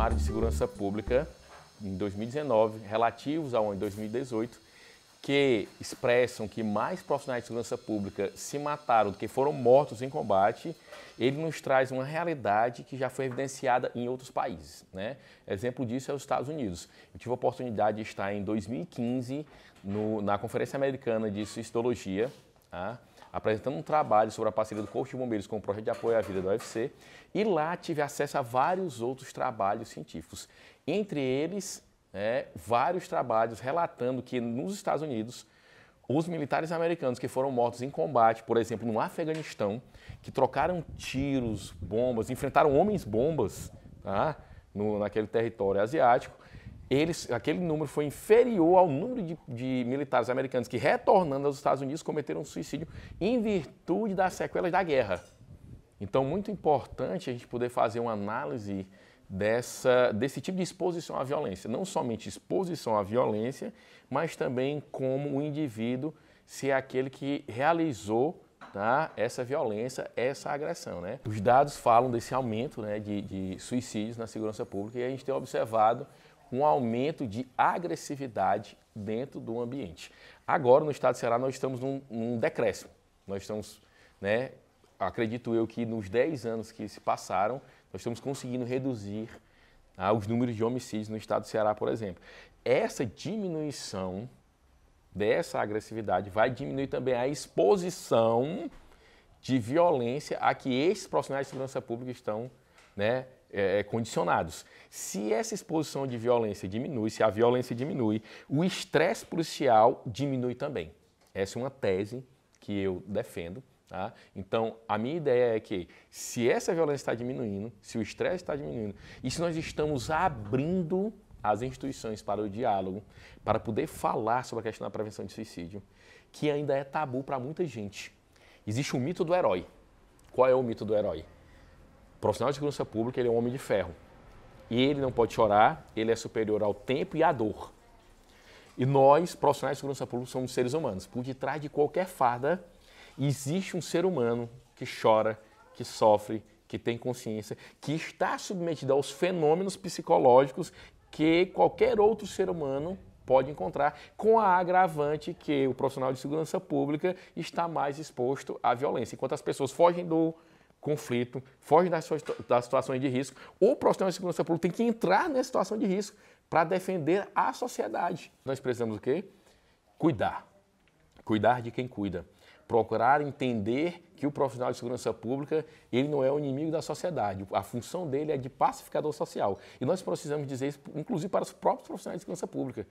área de segurança pública em 2019, relativos ao ano de 2018, que expressam que mais profissionais de segurança pública se mataram do que foram mortos em combate, ele nos traz uma realidade que já foi evidenciada em outros países. Né? Exemplo disso é os Estados Unidos. Eu tive a oportunidade de estar em 2015 no, na Conferência Americana de Suicidologia, tá? apresentando um trabalho sobre a parceria do Corpo de Bombeiros com o projeto de apoio à vida da UFC. E lá tive acesso a vários outros trabalhos científicos. Entre eles, é, vários trabalhos relatando que nos Estados Unidos os militares americanos que foram mortos em combate, por exemplo, no Afeganistão, que trocaram tiros, bombas, enfrentaram homens-bombas tá? naquele território asiático, eles, aquele número foi inferior ao número de, de, militares americanos que, retornando aos Estados Unidos, cometeram suicídio em virtude das sequelas da guerra. Então, muito importante a gente poder fazer uma análise dessa, desse tipo de exposição à violência. Não somente exposição à violência, mas também como o indivíduo se é aquele que realizou tá, essa violência, essa agressão. Né? Os dados falam desse aumento né, de, de suicídios na segurança pública e a gente tem observado um aumento de agressividade dentro do ambiente. Agora, no estado de Ceará, nós estamos num, num decréscimo. Nós estamos, né, acredito eu que nos 10 anos que se passaram, nós estamos conseguindo reduzir ah, os números de homicídios no estado do Ceará, por exemplo. Essa diminuição dessa agressividade vai diminuir também a exposição de violência a que esses profissionais de segurança pública estão né, é, é, condicionados. Se essa exposição de violência diminui, se a violência diminui, o estresse policial diminui também. Essa é uma tese que eu defendo. Tá? Então, a minha ideia é que se essa violência está diminuindo, se o estresse está diminuindo, e se nós estamos abrindo as instituições para o diálogo, para poder falar sobre a questão da prevenção de suicídio, que ainda é tabu para muita gente. Existe o mito do herói. Qual é o mito do herói? profissional de segurança pública ele é um homem de ferro. E ele não pode chorar, ele é superior ao tempo e à dor. E nós, profissionais de segurança pública, somos seres humanos. Por detrás de qualquer farda existe um ser humano que chora, que sofre, que tem consciência, que está submetido aos fenômenos psicológicos que qualquer outro ser humano pode encontrar, com a agravante que o profissional de segurança pública está mais exposto à violência. Enquanto as pessoas fogem do conflito, foge das, suas, das situações de risco. O profissional de segurança pública tem que entrar nessa situação de risco para defender a sociedade. Nós precisamos o quê? Cuidar. Cuidar de quem cuida. Procurar entender que o profissional de segurança pública ele não é o inimigo da sociedade. A função dele é de pacificador social. E nós precisamos dizer isso, inclusive, para os próprios profissionais de segurança pública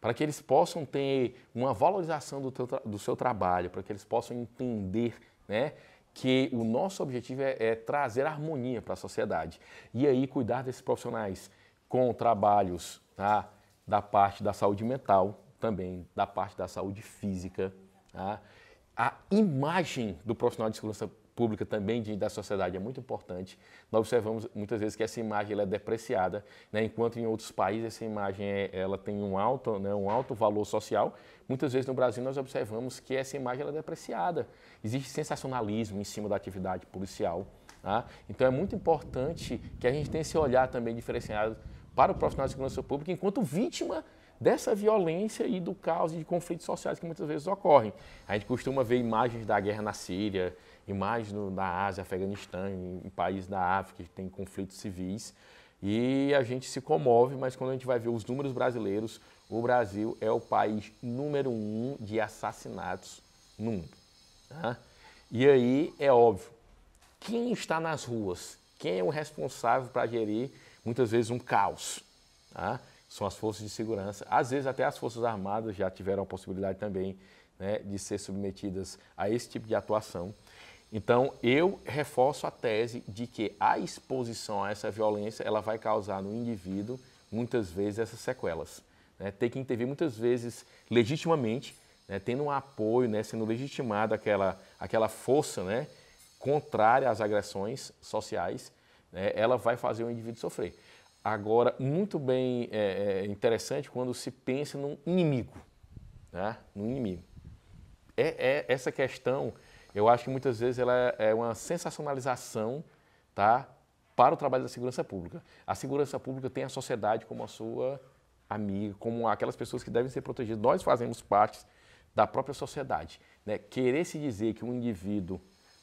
para que eles possam ter uma valorização do, do seu trabalho, para que eles possam entender né, que o nosso objetivo é, é trazer harmonia para a sociedade. E aí cuidar desses profissionais com trabalhos tá? da parte da saúde mental, também da parte da saúde física. Tá? A imagem do profissional de segurança pública também da sociedade é muito importante. Nós observamos muitas vezes que essa imagem ela é depreciada, né? enquanto em outros países essa imagem é, ela tem um alto, né? um alto valor social. Muitas vezes no Brasil nós observamos que essa imagem ela é depreciada. Existe sensacionalismo em cima da atividade policial. Tá? Então é muito importante que a gente tenha esse olhar também diferenciado para o profissional de segurança pública enquanto vítima dessa violência e do caos e de conflitos sociais que muitas vezes ocorrem. A gente costuma ver imagens da guerra na Síria, imagens no, da Ásia, Afeganistão, em, em países da África que tem conflitos civis. E a gente se comove, mas quando a gente vai ver os números brasileiros, o Brasil é o país número um de assassinatos no mundo. Tá? E aí é óbvio, quem está nas ruas? Quem é o responsável para gerir muitas vezes um caos? Tá? são as forças de segurança. Às vezes, até as forças armadas já tiveram a possibilidade também né, de ser submetidas a esse tipo de atuação. Então, eu reforço a tese de que a exposição a essa violência ela vai causar no indivíduo, muitas vezes, essas sequelas. Né? Tem que intervir, muitas vezes, legitimamente, né? tendo um apoio, né? sendo legitimada aquela, aquela força né? contrária às agressões sociais, né? ela vai fazer o indivíduo sofrer. Agora, muito bem é, é, interessante quando se pensa num inimigo, né? num inimigo. É, é, essa questão, eu acho que muitas vezes ela é uma sensacionalização tá? para o trabalho da segurança pública. A segurança pública tem a sociedade como a sua amiga, como aquelas pessoas que devem ser protegidas. Nós fazemos parte da própria sociedade. Né? Querer se dizer que um indivíduo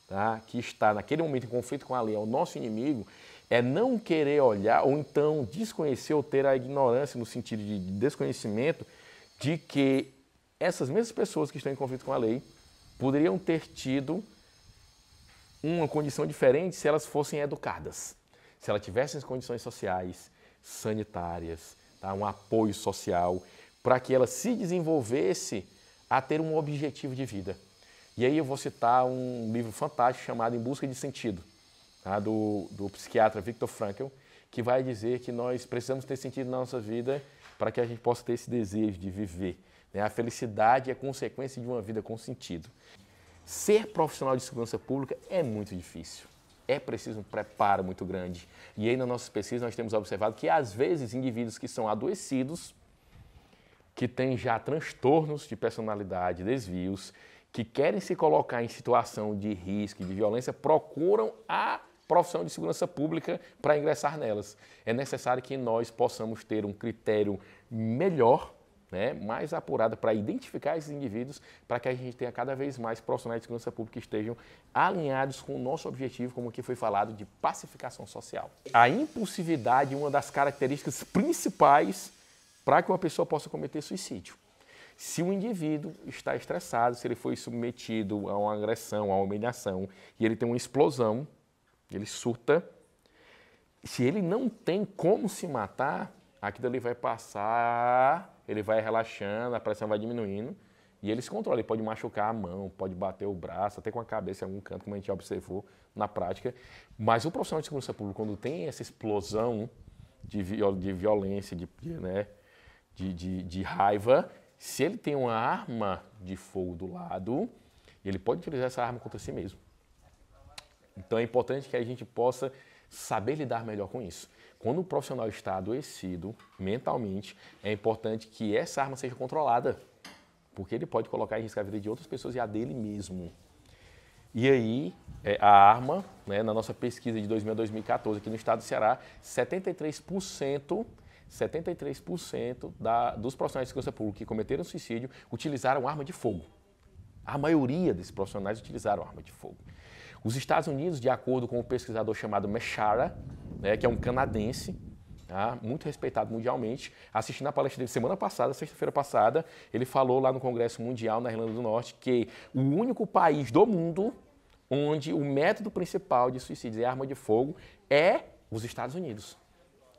tá, que está naquele momento em conflito com a lei é o nosso inimigo, é não querer olhar ou então desconhecer ou ter a ignorância no sentido de desconhecimento de que essas mesmas pessoas que estão em conflito com a lei poderiam ter tido uma condição diferente se elas fossem educadas, se elas tivessem as condições sociais, sanitárias, tá? um apoio social, para que ela se desenvolvesse a ter um objetivo de vida. E aí eu vou citar um livro fantástico chamado Em Busca de Sentido, tá? do, do psiquiatra Viktor Frankl, que vai dizer que nós precisamos ter sentido na nossa vida para que a gente possa ter esse desejo de viver. Né? A felicidade é consequência de uma vida com sentido. Ser profissional de segurança pública é muito difícil. É preciso um preparo muito grande. E aí, nas nossas pesquisas, nós temos observado que, às vezes, indivíduos que são adoecidos, que têm já transtornos de personalidade, desvios, que querem se colocar em situação de risco e de violência procuram a profissão de segurança pública para ingressar nelas. É necessário que nós possamos ter um critério melhor, né, mais apurado para identificar esses indivíduos, para que a gente tenha cada vez mais profissionais de segurança pública que estejam alinhados com o nosso objetivo, como aqui foi falado, de pacificação social. A impulsividade é uma das características principais para que uma pessoa possa cometer suicídio. Se o indivíduo está estressado, se ele foi submetido a uma agressão, a uma humilhação, e ele tem uma explosão, ele surta, se ele não tem como se matar, aquilo ali vai passar, ele vai relaxando, a pressão vai diminuindo, e ele se controla, ele pode machucar a mão, pode bater o braço, até com a cabeça em algum canto, como a gente observou na prática. Mas o profissional de segurança pública, quando tem essa explosão de, viol de violência, de, né, de, de, de raiva, se ele tem uma arma de fogo do lado, ele pode utilizar essa arma contra si mesmo. Então é importante que a gente possa saber lidar melhor com isso. Quando o profissional está adoecido mentalmente, é importante que essa arma seja controlada, porque ele pode colocar em risco a vida de outras pessoas e a dele mesmo. E aí, é, a arma, né, na nossa pesquisa de 2000 a 2014 aqui no estado do Ceará, 73% 73% da, dos profissionais de segurança pública que cometeram suicídio utilizaram arma de fogo. A maioria desses profissionais utilizaram arma de fogo. Os Estados Unidos, de acordo com um pesquisador chamado Meshara, né, que é um canadense, tá, muito respeitado mundialmente, assistindo a palestra dele semana passada, sexta-feira passada, ele falou lá no Congresso Mundial na Irlanda do Norte que o único país do mundo onde o método principal de suicídio é arma de fogo é os Estados Unidos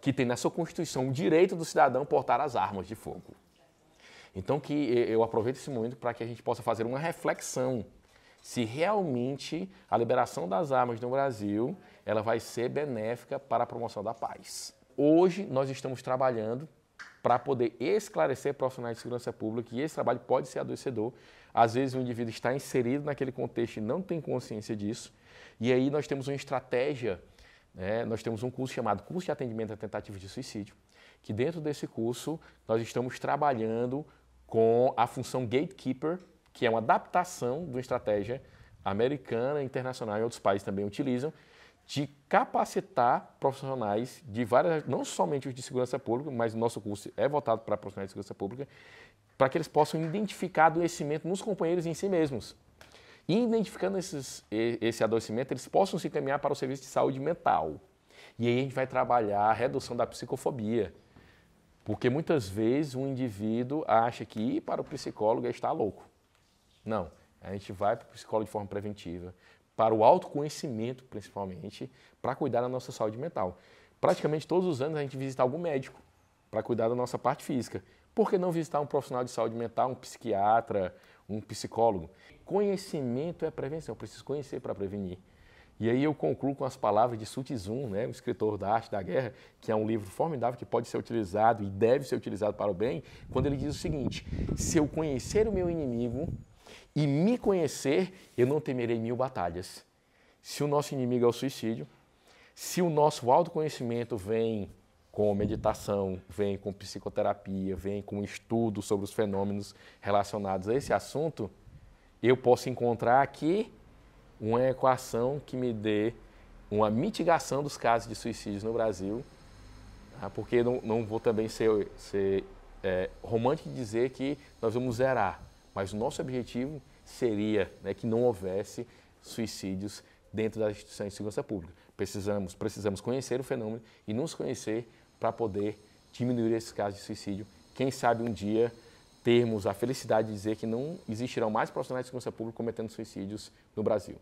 que tem na sua Constituição o direito do cidadão portar as armas de fogo. Então que eu aproveito esse momento para que a gente possa fazer uma reflexão se realmente a liberação das armas no Brasil ela vai ser benéfica para a promoção da paz. Hoje nós estamos trabalhando para poder esclarecer profissionais de segurança pública e esse trabalho pode ser adoecedor. Às vezes o indivíduo está inserido naquele contexto e não tem consciência disso. E aí nós temos uma estratégia é, nós temos um curso chamado Curso de Atendimento a Tentativas de Suicídio, que dentro desse curso nós estamos trabalhando com a função gatekeeper, que é uma adaptação de uma estratégia americana, internacional e outros países também utilizam, de capacitar profissionais de várias, não somente os de segurança pública, mas o nosso curso é voltado para profissionais de segurança pública, para que eles possam identificar adoecimento nos companheiros em si mesmos. E identificando esses, esse adoecimento, eles possam se encaminhar para o serviço de saúde mental. E aí a gente vai trabalhar a redução da psicofobia. Porque muitas vezes um indivíduo acha que ir para o psicólogo é estar louco. Não. A gente vai para o psicólogo de forma preventiva, para o autoconhecimento, principalmente, para cuidar da nossa saúde mental. Praticamente todos os anos a gente visita algum médico para cuidar da nossa parte física. Por que não visitar um profissional de saúde mental, um psiquiatra, um psicólogo. Conhecimento é prevenção, eu preciso conhecer para prevenir. E aí eu concluo com as palavras de Sun Tzu, né, o escritor da Arte da Guerra, que é um livro formidável que pode ser utilizado e deve ser utilizado para o bem, quando ele diz o seguinte: se eu conhecer o meu inimigo e me conhecer, eu não temerei mil batalhas. Se o nosso inimigo é o suicídio, se o nosso autoconhecimento vem com meditação, vem com psicoterapia, vem com estudo sobre os fenômenos relacionados a esse assunto, eu posso encontrar aqui uma equação que me dê uma mitigação dos casos de suicídios no Brasil, tá? porque não, não vou também ser, ser é, romântico e dizer que nós vamos zerar, mas o nosso objetivo seria né, que não houvesse suicídios dentro das instituições de segurança pública. Precisamos, precisamos conhecer o fenômeno e nos conhecer para poder diminuir esses casos de suicídio. Quem sabe um dia termos a felicidade de dizer que não existirão mais profissionais de segurança pública cometendo suicídios no Brasil.